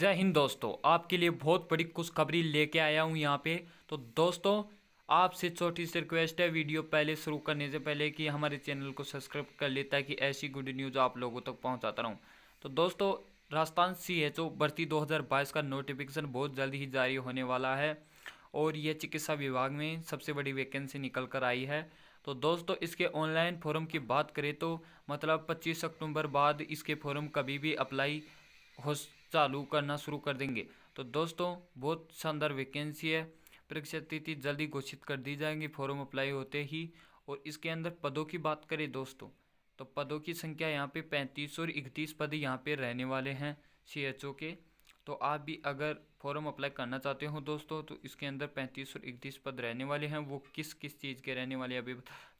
जय हिंद दोस्तों आपके लिए बहुत बड़ी खुशखबरी लेके आया हूँ यहाँ पे तो दोस्तों आपसे छोटी सी रिक्वेस्ट है वीडियो पहले शुरू करने से पहले कि हमारे चैनल को सब्सक्राइब कर ले ताकि ऐसी गुड न्यूज़ आप लोगों तक पहुँचाता रहूँ तो दोस्तों राजस्थान सी एच ओ भर्ती 2022 का नोटिफिकेशन बहुत जल्दी ही जारी होने वाला है और यह चिकित्सा विभाग में सबसे बड़ी वैकेंसी निकल कर आई है तो दोस्तों इसके ऑनलाइन फॉरम की बात करें तो मतलब 25 अक्टूबर बाद इसके फॉरम कभी भी अप्लाई हो चालू करना शुरू कर देंगे तो दोस्तों बहुत शानदार वैकेंसी है परीक्षा तिथि जल्दी घोषित कर दी जाएंगी फॉर्म अप्लाई होते ही और इसके अंदर पदों की बात करें दोस्तों तो पदों की संख्या यहाँ पे पैंतीस और इकतीस पद यहाँ पे रहने वाले हैं सी एच ओ के तो आप भी अगर फॉर्म अप्लाई करना चाहते हो दोस्तों तो इसके अंदर पैंतीस और इकतीस पद रहने वाले हैं वो किस किस चीज़ के रहने वाले अभी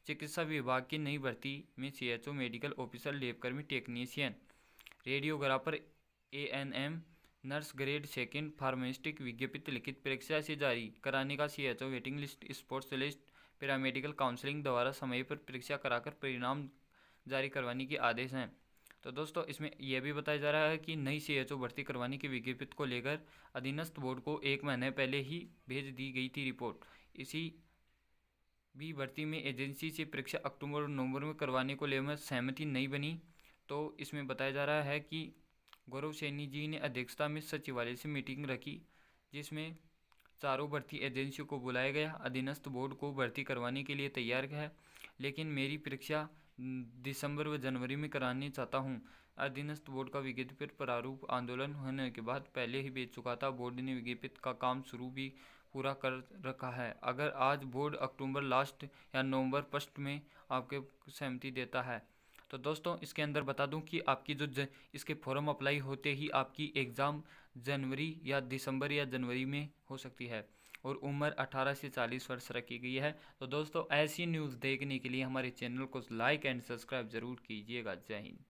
चिकित्सा विभाग की नई भर्ती में C H O medical officer लेबकर्मी technician radiographer A N M nurse grade second pharmacist विज्ञपित लिखित परीक्षा से जारी कराने का C H O waiting list sports list paramedical counselling द्वारा समय पर परीक्षा कराकर परिणाम जारी करवाने के आदेश हैं तो दोस्तों इसमें यह भी बताया जा रहा है कि नई सी एच ओ भर्ती करवाने की विज्ञप्ति को लेकर अधीनस्थ बोर्ड को एक महीने पहले ही भेज दी गई थी रिपोर्ट इसी भी भर्ती में एजेंसी से परीक्षा अक्टूबर और नवंबर में करवाने को लेकर सहमति नहीं बनी तो इसमें बताया जा रहा है कि गौरव सैनी जी ने अध्यक्षता में सचिवालय से मीटिंग रखी जिसमें चारों भर्ती एजेंसियों को बुलाया गया अधीनस्थ बोर्ड को भर्ती करवाने के लिए तैयार है लेकिन मेरी परीक्षा दिसंबर व जनवरी में कराने चाहता हूं। अधीनस्थ बोर्ड का विज्ञापित प्रारूप आंदोलन होने के बाद पहले ही बेच चुका था बोर्ड ने विज्ञापित का काम शुरू भी पूरा कर रखा है अगर आज बोर्ड अक्टूबर लास्ट या नवंबर फर्स्ट में आपके सहमति देता है तो दोस्तों इसके अंदर बता दूं कि आपकी जो ज, इसके फॉर्म अप्लाई होते ही आपकी एग्ज़ाम जनवरी या दिसंबर या जनवरी में हो सकती है और उम्र 18 से 40 वर्ष रखी गई है तो दोस्तों ऐसी न्यूज़ देखने के लिए हमारे चैनल को लाइक एंड सब्सक्राइब ज़रूर कीजिएगा जय हिंद